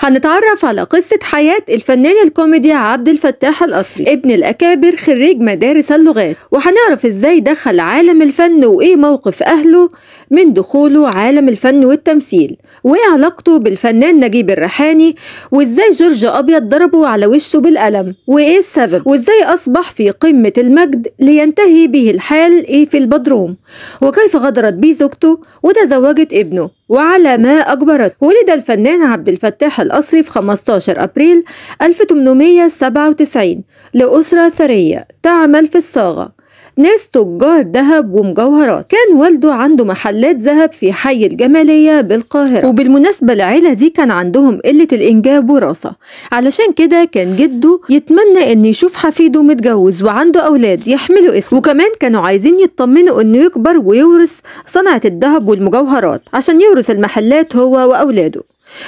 هنتعرف على قصة حياة الفنان الكوميدي عبد الفتاح القصري ابن الأكابر خريج مدارس اللغات وهنعرف ازاي دخل عالم الفن وايه موقف أهله من دخوله عالم الفن والتمثيل وايه علاقته بالفنان نجيب الريحاني وازاي جورج أبيض ضربه على وشه بالقلم وايه السبب وازاي أصبح في قمة المجد لينتهي به الحال ايه في البدروم وكيف غدرت بيه زوجته وتزوجت ابنه وعلى ما أجبرته ولد الفنان عبد الفتاح القصري في 15 أبريل 1897 لأسرة ثرية تعمل في الصاغة ناس تجار ذهب ومجوهرات كان والده عنده محلات ذهب في حي الجمالية بالقاهرة وبالمناسبة العيلة دي كان عندهم قلة الإنجاب وراثة علشان كده كان جده يتمنى إن يشوف حفيده متجوز وعنده أولاد يحملوا اسمه وكمان كانوا عايزين يطمنوا إنه يكبر ويورث صنعة الذهب والمجوهرات عشان يورث المحلات هو وأولاده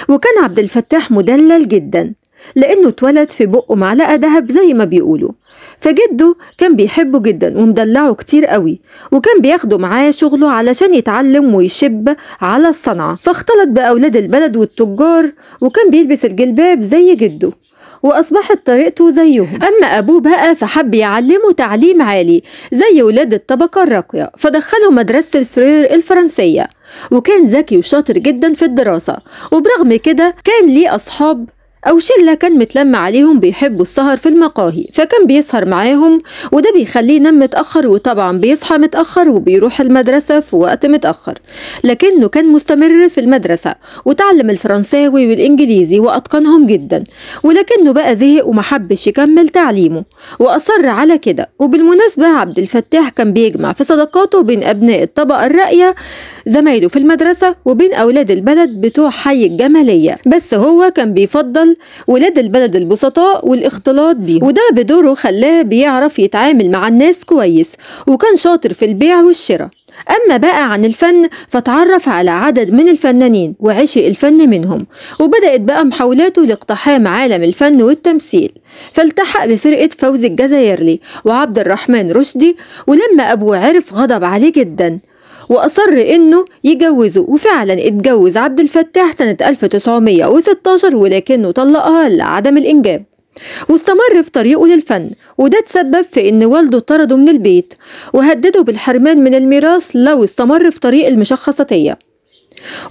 وكان عبد الفتاح مدلل جدا لأنه اتولد في بقه معلقة دهب زي ما بيقولوا فجده كان بيحبه جدا ومدلعه كتير قوي وكان بياخده معاه شغله علشان يتعلم ويشب على الصنعة فاختلط بأولاد البلد والتجار وكان بيلبس الجلباب زي جده وأصبحت طريقته زيهم أما أبوه بقى فحب يعلمه تعليم عالي زي ولاد الطبقة الراقية فدخله مدرسة الفرير الفرنسية وكان ذكي وشاطر جدا في الدراسة وبرغم كده كان ليه أصحاب أو شلة كان متلم عليهم بيحبوا السهر في المقاهي فكان بيسهر معاهم وده بيخليه ينام متأخر وطبعا بيصحى متأخر وبيروح المدرسة في وقت متأخر لكنه كان مستمر في المدرسة وتعلم الفرنساوي والإنجليزي وأتقنهم جدا ولكنه بقى زهق ومحبش يكمل تعليمه وأصر على كده وبالمناسبة عبد الفتاح كان بيجمع في صداقاته بين أبناء الطبقة الراقية زمايله في المدرسة وبين أولاد البلد بتوع حي الجمالية بس هو كان بيفضل ولاد البلد البسطاء والاختلاط بيهم وده بدوره خلاه بيعرف يتعامل مع الناس كويس وكان شاطر في البيع والشراء أما بقى عن الفن فتعرف على عدد من الفنانين وعشق الفن منهم وبدأت بقى محاولاته لاقتحام عالم الفن والتمثيل فالتحق بفرقة فوز الجزائرلي وعبد الرحمن رشدي ولما أبوه عرف غضب عليه جدا وأصر إنه يجوزه وفعلا اتجوز عبد الفتاح سنة 1916 ولكنه طلقها لعدم الإنجاب واستمر في طريقه للفن وده تسبب في ان والده طرده من البيت وهدده بالحرمان من الميراث لو استمر في طريق المشخصاتية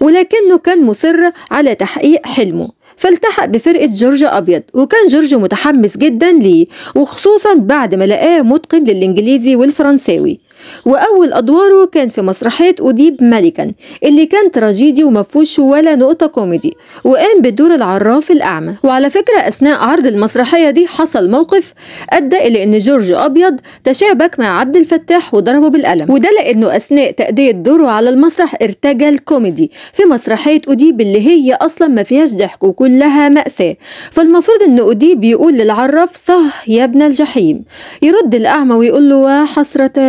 ولكنه كان مصر على تحقيق حلمه فالتحق بفرقة جورج أبيض وكان جورج متحمس جدا ليه وخصوصا بعد ما لقاه متقن للإنجليزي والفرنساوي وأول أدواره كان في مسرحية أديب ملكا اللي كان تراجيدي ومفهوش ولا نقطة كوميدي وقام بدور العراف الأعمى وعلى فكرة أثناء عرض المسرحية دي حصل موقف أدى إلى أن جورج أبيض تشابك مع عبد الفتاح وضربه بالقلم وده لأنه أثناء تأدية دوره على المسرح ارتجل كوميدي في مسرحية أديب اللي هي أصلا ما فيهاش ضحك وكلها مأساة فالمفروض أن أديب يقول للعراف صه يا ابن الجحيم يرد الأعمى ويقول له يا حسرة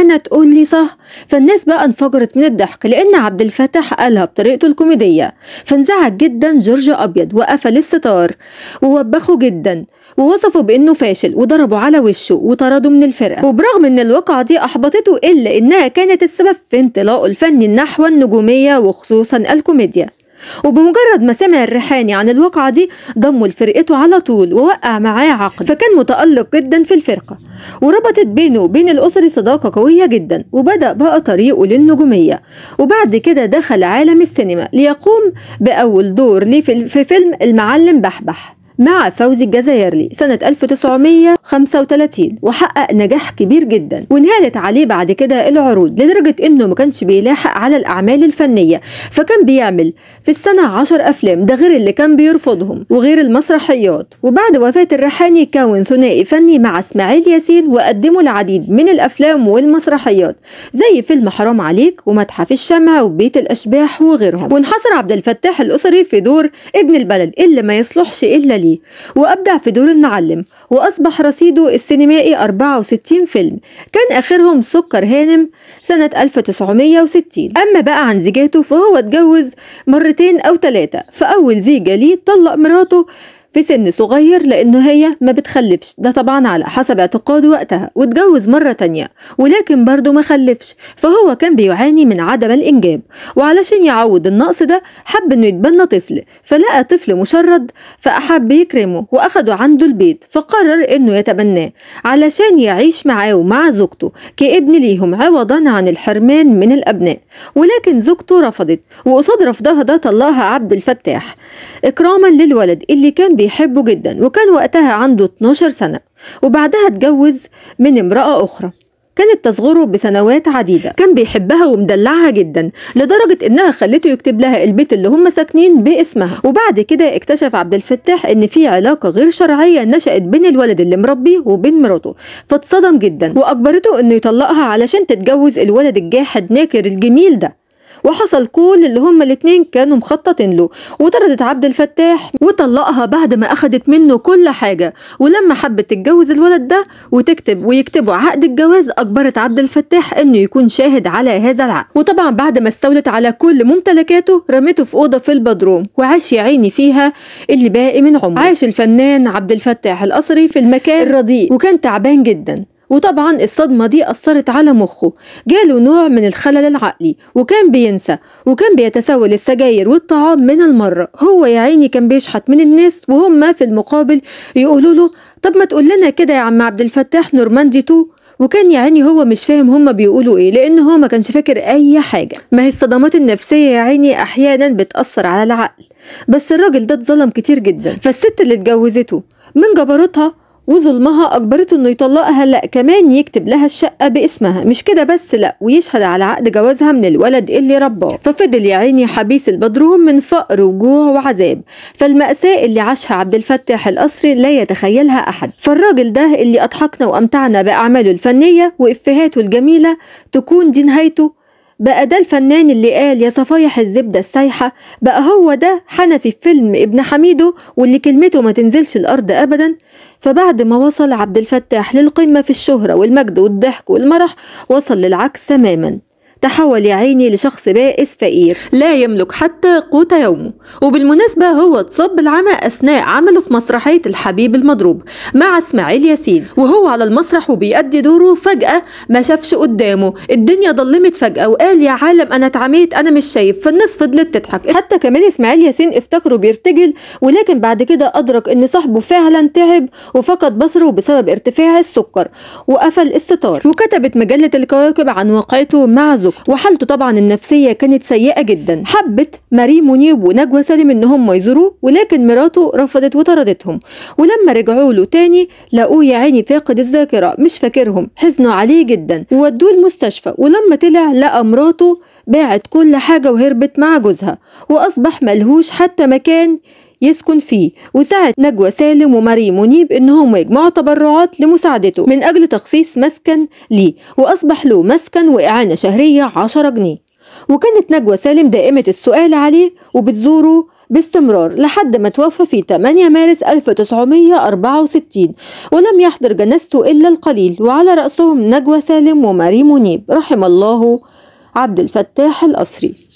أنا تقول لي صح فالناس بقى انفجرت من الضحك لأن عبد الفتاح قالها بطريقته الكوميدية فانزعج جدا جورج أبيض وقفل الستار ووبخه جدا ووصفه بأنه فاشل وضربه على وشه وطرده من الفرقة وبرغم أن الواقعة دي أحبطته إلا أنها كانت السبب في انطلاقه الفني نحو النجومية وخصوصا الكوميديا وبمجرد ما سمع الريحاني عن الواقعة دي ضمه لفرقته على طول ووقع معاه عقد فكان متألق جدا في الفرقة وربطت بينه وبين الأسر صداقة قوية جدا وبدأ بقى طريقه للنجومية وبعد كده دخل عالم السينما ليقوم بأول دور ليه في فيلم المعلم بحبح مع فوزي الجزائرلي سنة 1935 وحقق نجاح كبير جدا وانهالت عليه بعد كده العروض لدرجة انه ما كانش بيلاحق على الاعمال الفنية فكان بيعمل في السنة 10 افلام ده غير اللي كان بيرفضهم وغير المسرحيات وبعد وفاة الريحاني كون ثنائي فني مع اسماعيل ياسين وقدموا العديد من الافلام والمسرحيات زي فيلم حرام عليك ومتحف الشمع وبيت الاشباح وغيرهم وانحصر عبد الفتاح الاسري في دور ابن البلد اللي ما يصلحش الا ليه العالي وأبدع في دور المعلم وأصبح رصيده السينمائي 64 فيلم كان آخرهم سكر هانم سنة 1960 أما بقى عن زيجاته فهو اتجوز مرتين أو ثلاثة فأول زيجة ليه طلق مراته في سن صغير لأنه هي ما بتخلفش ده طبعا على حسب اعتقاده وقتها واتجوز مرة تانية ولكن برضه ما خلفش فهو كان بيعاني من عدم الإنجاب وعلشان يعوض النقص ده حب إنه يتبنى طفل فلقى طفل مشرد فأحب يكرمه وأخده عنده البيت فقرر إنه يتبناه علشان يعيش معاه ومع زوجته كابن ليهم عوضا عن الحرمان من الأبناء ولكن زوجته رفضت وقصاد رفضها ده طلقها عبد الفتاح إكراما للولد اللي كان بي بيحبه جدا وكان وقتها عنده 12 سنة وبعدها اتجوز من امرأة أخرى كانت تصغره بسنوات عديدة كان بيحبها ومدلعها جدا لدرجة انها خلته يكتب لها البيت اللي هم ساكنين باسمها وبعد كده اكتشف عبد الفتاح ان في علاقة غير شرعية نشأت بين الولد اللي مربيه وبين مراته فاتصدم جدا واجبرته انه يطلقها علشان تتجوز الولد الجاحد ناكر الجميل ده وحصل كل اللي هما الاتنين كانوا مخططين له وطردت عبد الفتاح وطلقها بعد ما أخدت منه كل حاجة ولما حبت تتجوز الولد ده وتكتب ويكتبوا عقد الجواز أجبرت عبد الفتاح إنه يكون شاهد على هذا العقد وطبعا بعد ما استولت على كل ممتلكاته رميته في أوضة في البدروم وعاش يا عيني فيها اللي باقي من عمره عاش الفنان عبد الفتاح القصري في المكان الرديء وكان تعبان جدا وطبعا الصدمة دي أثرت على مخه جاله نوع من الخلل العقلي وكان بينسى وكان بيتسول السجاير والطعام من المرة هو يا عيني كان بيشحت من الناس وهم في المقابل يقولوا له طب ما تقول لنا كده يا عم عبد الفتاح نورماندي 2 وكان يعني هو مش فاهم هما بيقولوا ايه لان هو ما كانش فاكر اي حاجه ما هي الصدمات النفسيه يا عيني احيانا بتاثر على العقل بس الراجل ده اتظلم كتير جدا فالست اللي اتجوزته من جبروتها وظلمها أجبرته إنه يطلقها لأ كمان يكتب لها الشقة باسمها مش كده بس لأ ويشهد على عقد جوازها من الولد اللي رباه ففضل يا عيني حبيس البدروم من فقر وجوع وعذاب فالمأساة اللي عاشها عبد الفتاح القصري لا يتخيلها أحد فالراجل ده اللي أضحكنا وأمتعنا بأعماله الفنية وإفهاته الجميلة تكون دي نهايته بقى ده الفنان اللي قال يا صفايح الزبدة السايحة بقى هو ده حنفي في فيلم ابن حميدو واللي كلمته ما تنزلش الأرض أبدا فبعد ما وصل عبد الفتاح للقمة في الشهرة والمجد والضحك والمرح وصل للعكس تماما تحول يا عيني لشخص بائس فقير لا يملك حتى قوت يومه وبالمناسبة هو تصب العمى أثناء عمله في مسرحية الحبيب المضروب مع اسماعيل ياسين وهو على المسرح وبيأدي دوره فجأة ما شافش قدامه الدنيا ضلمت فجأة وقال يا عالم أنا اتعميت أنا مش شايف فالناس فضلت تضحك حتى كمان اسماعيل ياسين افتكره بيرتجل ولكن بعد كده أدرك إن صاحبه فعلا تعب وفقد بصره بسبب ارتفاع السكر وقفل الستار وكتبت مجلة الكواكب عن واقعته مع زوجه حظه وحالته طبعا النفسية كانت سيئة جدا حبت ماري منيب ونجوى سالم ان هم يزوروه ولكن مراته رفضت وطردتهم ولما رجعوا له تاني لقوه يا عيني فاقد الذاكرة مش فاكرهم حزنوا عليه جدا وودوه المستشفى ولما طلع لقى مراته باعت كل حاجة وهربت مع جوزها وأصبح ملهوش حتى مكان يسكن فيه وسعت نجوى سالم ومريم منيب ان هم يجمعوا تبرعات لمساعدته من اجل تخصيص مسكن ليه واصبح له مسكن واعانه شهريه 10 جنيه وكانت نجوى سالم دائمه السؤال عليه وبتزوره باستمرار لحد ما توفى في 8 مارس 1964 ولم يحضر جنازته إلا القليل وعلى رأسهم نجوى سالم وماري منيب رحم الله عبد الفتاح القصري